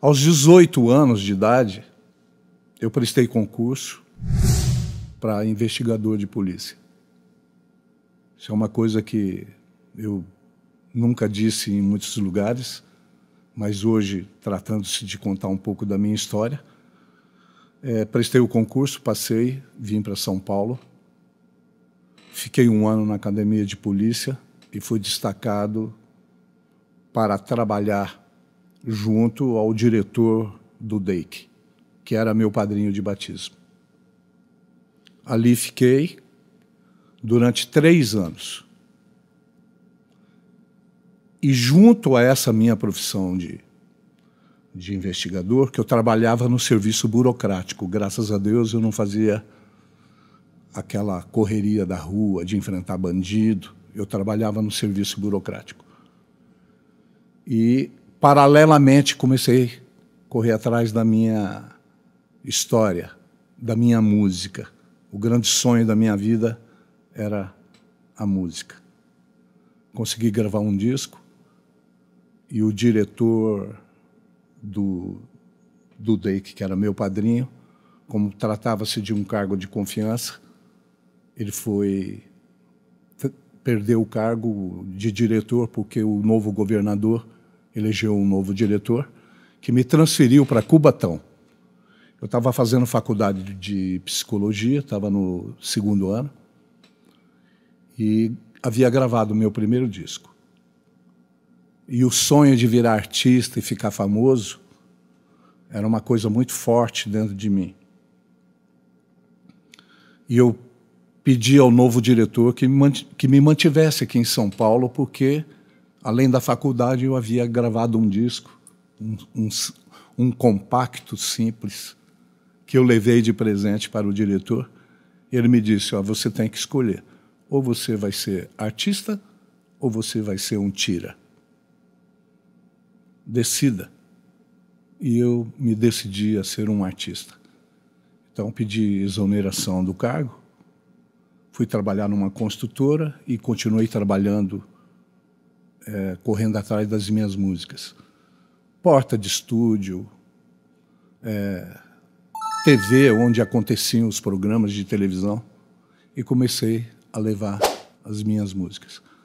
Aos 18 anos de idade, eu prestei concurso para investigador de polícia. Isso é uma coisa que eu nunca disse em muitos lugares, mas hoje, tratando-se de contar um pouco da minha história, é, prestei o concurso, passei, vim para São Paulo, fiquei um ano na academia de polícia e fui destacado para trabalhar junto ao diretor do DEIC, que era meu padrinho de batismo. Ali fiquei durante três anos. E junto a essa minha profissão de, de investigador, que eu trabalhava no serviço burocrático. Graças a Deus eu não fazia aquela correria da rua de enfrentar bandido. Eu trabalhava no serviço burocrático. E paralelamente, comecei a correr atrás da minha história, da minha música. O grande sonho da minha vida era a música. Consegui gravar um disco e o diretor do, do Dake, que era meu padrinho, como tratava-se de um cargo de confiança, ele foi perdeu o cargo de diretor porque o novo governador elegeu um novo diretor que me transferiu para Cubatão. Eu estava fazendo faculdade de psicologia, estava no segundo ano, e havia gravado o meu primeiro disco. E o sonho de virar artista e ficar famoso era uma coisa muito forte dentro de mim. E eu pedi ao novo diretor que me mantivesse aqui em São Paulo, porque Além da faculdade, eu havia gravado um disco, um, um, um compacto simples, que eu levei de presente para o diretor. Ele me disse: oh, você tem que escolher. Ou você vai ser artista ou você vai ser um tira. Decida. E eu me decidi a ser um artista. Então pedi exoneração do cargo, fui trabalhar numa construtora e continuei trabalhando é, correndo atrás das minhas músicas. Porta de estúdio, é, eh, TV, onde aconteciam os programas de televisão, e comecei a levar as minhas músicas.